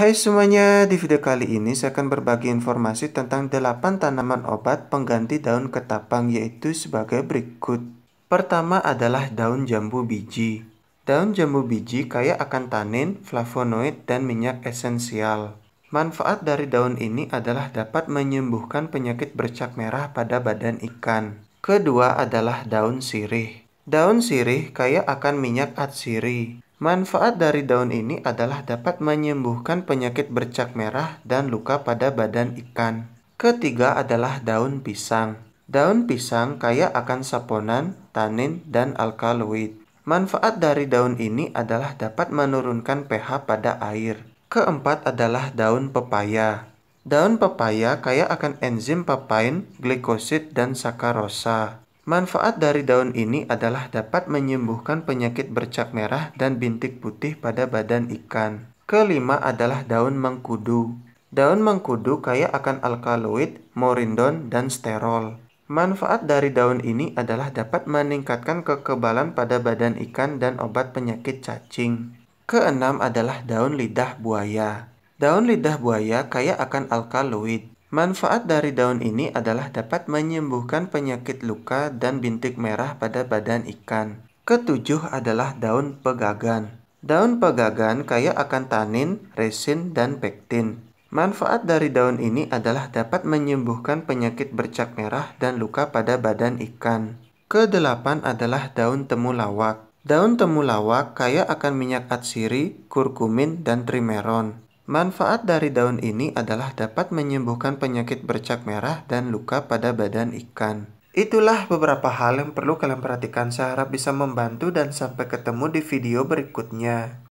Hai semuanya, di video kali ini saya akan berbagi informasi tentang 8 tanaman obat pengganti daun ketapang yaitu sebagai berikut. Pertama adalah daun jambu biji. Daun jambu biji kaya akan tanin, flavonoid, dan minyak esensial. Manfaat dari daun ini adalah dapat menyembuhkan penyakit bercak merah pada badan ikan. Kedua adalah daun sirih. Daun sirih kaya akan minyak atsiri. Manfaat dari daun ini adalah dapat menyembuhkan penyakit bercak merah dan luka pada badan ikan. Ketiga adalah daun pisang. Daun pisang kaya akan saponan, tanin, dan alkaloid. Manfaat dari daun ini adalah dapat menurunkan pH pada air. Keempat adalah daun pepaya. Daun pepaya kaya akan enzim papain, glikosid, dan sakarosa. Manfaat dari daun ini adalah dapat menyembuhkan penyakit bercak merah dan bintik putih pada badan ikan. Kelima adalah daun mengkudu. Daun mengkudu kaya akan alkaloid, morindon, dan sterol. Manfaat dari daun ini adalah dapat meningkatkan kekebalan pada badan ikan dan obat penyakit cacing. Keenam adalah daun lidah buaya. Daun lidah buaya kaya akan alkaloid, Manfaat dari daun ini adalah dapat menyembuhkan penyakit luka dan bintik merah pada badan ikan. Ketujuh adalah daun pegagan. Daun pegagan kaya akan tanin, resin, dan pektin. Manfaat dari daun ini adalah dapat menyembuhkan penyakit bercak merah dan luka pada badan ikan. Kedelapan adalah daun temulawak. Daun temulawak kaya akan minyak atsiri, kurkumin, dan trimeron. Manfaat dari daun ini adalah dapat menyembuhkan penyakit bercak merah dan luka pada badan ikan. Itulah beberapa hal yang perlu kalian perhatikan, saya harap bisa membantu dan sampai ketemu di video berikutnya.